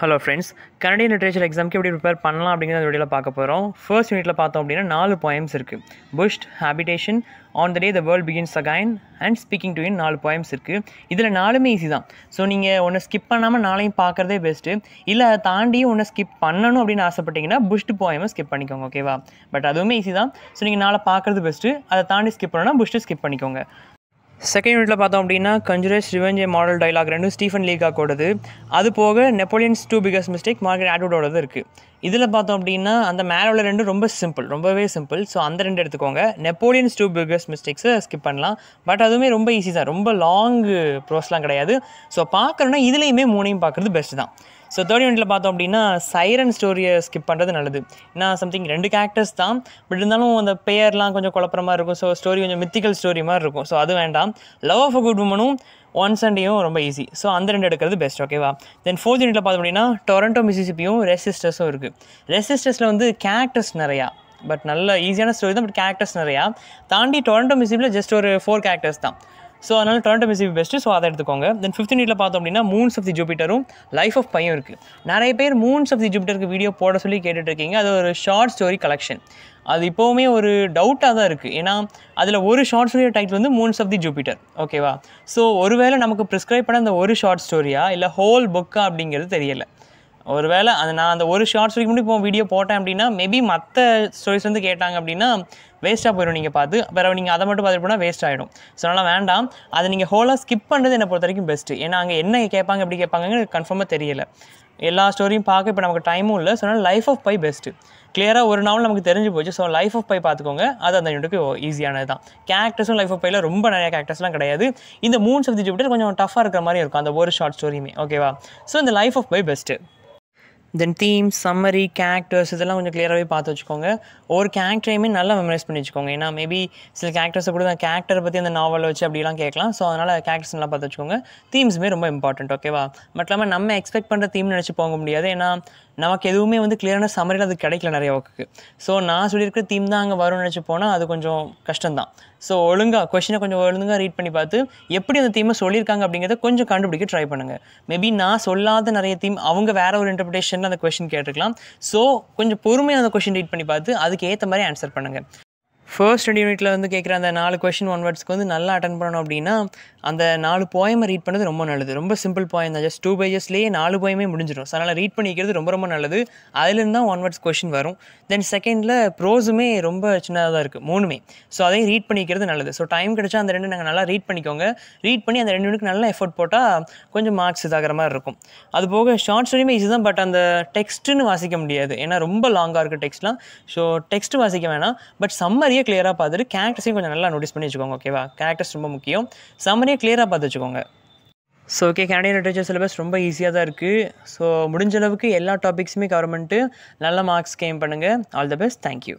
hello friends Canadian literature எக்ஸாம்க்கு எப்படி prepare பண்ணலாம் அப்படிங்கிறத வீடியோவில் பார்க்க போகிறோம் ஃபர்ஸ்ட் யூனிட்டில் பார்த்தோம் அப்படின்னா நாலு பாயிம்ஸ் இருக்குது bushed habitation on the day the world begins again and speaking to in நாலு பாயிம்ஸ் இருக்குது இதில் நாலுமே ஈஸி தான் ஸோ நீங்கள் ஒன்று ஸ்கிப் பண்ணாமல் நாளையும் பார்க்குறதே பெஸ்ட்டு இல்லை அதை தாண்டியும் ஒன்று ஸ்கிப் பண்ணணும் அப்படின்னு ஆசைப்பட்டீங்கன்னா புஷ்ட் பாயமை ஸ்கிப் பண்ணிக்கோங்க ஓகேவா பட் அதுவுமே ஈஸி தான் ஸோ நீங்கள் நாளை பார்க்குறது பெஸ்ட்டு அதை தாண்டி ஸ்கிப் பண்ணணும்னா புஷ்ட்டு ஸ்கிப் பண்ணிக்கோங்க செகண்ட் யூனிட்ல பார்த்தோம் அப்படின்னா கஞ்சுரேஸ் ரிவெஞ்ச் மாடல் டைலாக் ரெண்டும் ஸ்டீஃபன் லீகாக்கோடது அது போக Napoleon's two biggest mistake Margaret ஆட்வுடோடது இருக்குது இதில் பார்த்தோம் அப்படின்னா அந்த மேலோட ரெண்டும் ரொம்ப சிம்பிள் ரொம்பவே சிம்பிள் ஸோ அந்த ரெண்டு எடுத்துக்கோங்க நெப்போலியன்ஸ் டூ பிகஸ்ட் மிஸ்டேக்ஸை ஸ்கிப் பண்ணலாம் பட் அதுவுமே ரொம்ப ஈஸி தான் ரொம்ப லாங் ப்ரோஸ்லாம் கிடையாது ஸோ பார்க்கணுன்னா இதுலேயுமே மூணையும் பார்க்குறது பெஸ்ட் தான் ஸோ தேர்ட் யூனிட்டில் பார்த்தோம் அப்படின்னா சைரன் ஸ்டோரியை ஸ்கிப் பண்ணுறது நல்லது ஏன்னா சம்திங் ரெண்டு கேரக்டர்ஸ் தான் பட் இருந்தாலும் அந்த பெயர்லாம் கொஞ்சம் குழப்பற மாதிரி இருக்கும் ஸோ ஸ்டோரி கொஞ்சம் மித்திக்கல் ஸ்டோரி மாதிரி இருக்கும் ஸோ அது வேண்டாம் லவ் ஆஃப் அ குட் உமனும் ஒன் சண்டேயும் ரொம்ப ஈஸி ஸோ அந்த ரெண்டு எடுக்கிறது பெஸ்ட் ஓகேவா தென் ஃபோர்த் யூனிட்ல பார்த்தோம் அப்படின்னா டொரண்டோ மிசிசிபியும் ரெசிஸ்டர்ஸும் இருக்குது ரெசிஸ்டர்ஸில் வந்து கேரக்டர்ஸ் நிறையா பட் நல்ல ஈஸியான ஸ்டோரி தான் பட் கேரக்டர்ஸ் நிறையா தாண்டி டொரண்டோ மிசிபியில் ஜஸ்ட் ஒரு ஃபோர் கேரக்டர்ஸ் தான் ஸோ அதனால் டொரண்டோ மிசிபி பெஸ்ட்டு ஸோ அதை எடுத்துக்கோங்க தென் ஃபிஃப்த் நீட்டில் பார்த்தோம் அப்படின்னா மூன்ஸ் ஆஃப் தி ஜூபிட்டரும் லைஃப் ஆஃப் பையும் இருக்குது நிறைய பேர் மூன்ஸ் ஆஃப் தி ஜூபிட்டருக்கு வீடியோ போட சொல்லி கேட்டுட்ருக்கீங்க அது ஒரு ஷார்ட் ஸ்டோரி கலெக்ஷன் அது இப்போவுமே ஒரு டவுட்டாக தான் இருக்குது ஏன்னா அதில் ஒரு ஷார்ட் ஸ்டோரி டைட்டில் வந்து மூன்ஸ் ஆஃப் தி ஜூபிட்டர் ஓகேவா ஸோ ஒருவேளை நமக்கு ப்ரிஸ்கிரைப் பண்ண அந்த ஒரு ஷார்ட் ஸ்டோரியா இல்லை ஹோல் புக்கா அப்படிங்கிறது தெரியலை ஒருவேளை அது நான் அந்த ஒரு ஷார்ட் ஸ்டோரிக்கு மட்டும் இப்போ வீடியோ போட்டேன் அப்படின்னா மேபி மற்ற ஸ்டோரிஸ் வந்து கேட்டாங்க அப்படின்னா வேஸ்ட்டாக போயிடும் நீங்கள் பார்த்து பிறகு நீங்கள் அதை மட்டும் பார்த்துட்டு போனால் வேஸ்ட் ஆகிடும் ஸோ அதனால் வேண்டாம் அதை நீங்கள் ஹோலாக ஸ்கிப் பண்ணுறது என்னை பொறுத்த வரைக்கும் பெஸ்ட்டு ஏன்னா அங்கே என்ன கேட்பாங்க எப்படி கேட்பாங்கன்னு கன்ஃபார்மாக தெரியல எல்லா ஸ்டோரியும் பார்க்க இப்போ நமக்கு டைமும் இல்லை ஸோ அதனால் லைஃப் ஆஃப் பை பெஸ்ட்டு கிளியராக ஒரு நாள் நமக்கு தெரிஞ்சு போச்சு ஸோ லைஃப் ஆஃப் பை பார்த்துக்கோங்க அது அந்த யூனிட்டுக்கு ஈஸியானது தான் கேரக்டர்ஸும் லைஃப் ஆஃப் பையில் ரொம்ப நிறைய கேரக்டர்ஸ்லாம் கிடையாது இந்த மூணு சப்தி ஜூபிட்டர் கொஞ்சம் டஃபாக இருக்கிற மாதிரி இருக்கும் அந்த ஒரு ஷார்ட் ஸ்டோரியுமே ஓகேவா ஸோ இந்த life of pi best then theme summary characters இதெல்லாம் கொஞ்சம் கிளியராகவே பார்த்து வச்சுக்கோங்க ஒரு கேரக்டரையுமே நல்லா மெமரைஸ் பண்ணி வச்சுக்கோங்க ஏன்னா மேபி சில கேரக்டர்ஸை கூட அந்த கேரக்டரை பற்றி அந்த நாவல் வச்சு அப்படிலாம் கேட்கலாம் ஸோ அதனால் கேரக்டர்ஸ் நல்லா பார்த்து வச்சுக்கோங்க தீம்ஸுமே ரொம்ப இம்பார்ட்டண்ட் ஓகேவா மட்டும் இல்லாமல் நம்ம எக்ஸ்பெக்ட் பண்ணுற தீம்னு நினச்சி போக முடியாது ஏன்னா நமக்கு எதுவுமே வந்து கிளியரான சமரியில் அது கிடைக்கல நிறைய ஒர்க்குக்கு ஸோ நான் சொல்லியிருக்க தீம் தான் அங்கே வரும்னு நினச்சி போனால் அது கொஞ்சம் கஷ்டம்தான் ஸோ ஒழுங்காக கொஷினை கொஞ்சம் ஒழுங்காக ரீட் பண்ணி பார்த்து எப்படி அந்த தீமை சொல்லியிருக்காங்க அப்படிங்கிறத கொஞ்சம் கண்டுபிடிக்க ட்ரை பண்ணுங்கள் மேபி நான் சொல்லாத நிறைய தீம் அவங்க வேறு ஒரு இன்டர்பிரேஷன் அந்த கொஷின் கேட்டிருக்கலாம் ஸோ கொஞ்சம் பொறுமையாக அந்த கொஷின் ரீட் பண்ணி பார்த்து அதுக்கு ஏற்ற மாதிரி ஆன்சர் பண்ணுங்கள் ஃபர்ஸ்ட் ரெண்டு யூனிட்டில் வந்து கேட்குற அந்த நாலு கொஷின் ஒன் வேர்ட்ஸ்க்கு வந்து நல்லா அட்டன் பண்ணணும் அப்படின்னா அந்த நாலு போயமை ரீட் பண்ணது ரொம்ப நல்லது ரொம்ப சிம்பிள் போயம் தான் ஜஸ்ட் டூ பேஜஸ்லேயே நாலு போயமே முடிஞ்சிடும் ஸோ அதனால் ரீட் பண்ணிக்கிறது ரொம்ப ரொம்ப நல்லது அதுலேருந்து தான் ஒன் வேர்ட்ஸ் கொஷின் வரும் தென் செகண்டில் ப்ரோஸுமே ரொம்ப சின்னதாக தான் இருக்குது மூணுமே ஸோ அதையும் ரீட் பண்ணிக்கிறது நல்லது ஸோ டைம் கிடச்சா அந்த ரெண்டு நாங்கள் நல்லா ரீட் பண்ணிக்கோங்க ரீட் பண்ணி அந்த ரெண்டு மணிக்கு நல்லா எஃபோர்ட் போட்டால் கொஞ்சம் மார்க்ஸ் இதாகிற மாதிரி இருக்கும் அது போக ஷார்ட் ஸ்டோரியுமே ஈஸி தான் பட் அந்த டெக்ஸ்ட்டுன்னு வாசிக்க முடியாது ஏன்னா ரொம்ப லாங்காக இருக்குது டெக்ஸ்ட்லாம் ஸோ டெக்ஸ்ட் வாசிக்க வேணாம் பட் சம்மரியே கிளியராக பார்த்துட்டு கேரக்டர்ஸையும் கொஞ்சம் நல்லா நோட்டீஸ் பண்ணி வச்சுக்கோங்க ஓகேவா கேரக்டர்ஸ் ரொம்ப முக்கியம் சம்மரியே கொஞ்சம் கிளியராக பார்த்து வச்சுக்கோங்க so okay Canadian literature syllabus ரொம்ப ஈஸியாக தான் இருக்குது ஸோ முடிஞ்ச அளவுக்கு எல்லா டாபிக்ஸுமே கவர்மெண்ட்டு நல்ல மார்க்ஸ் கேம் பண்ணுங்கள் ஆல் த பெஸ்ட் தேங்க்யூ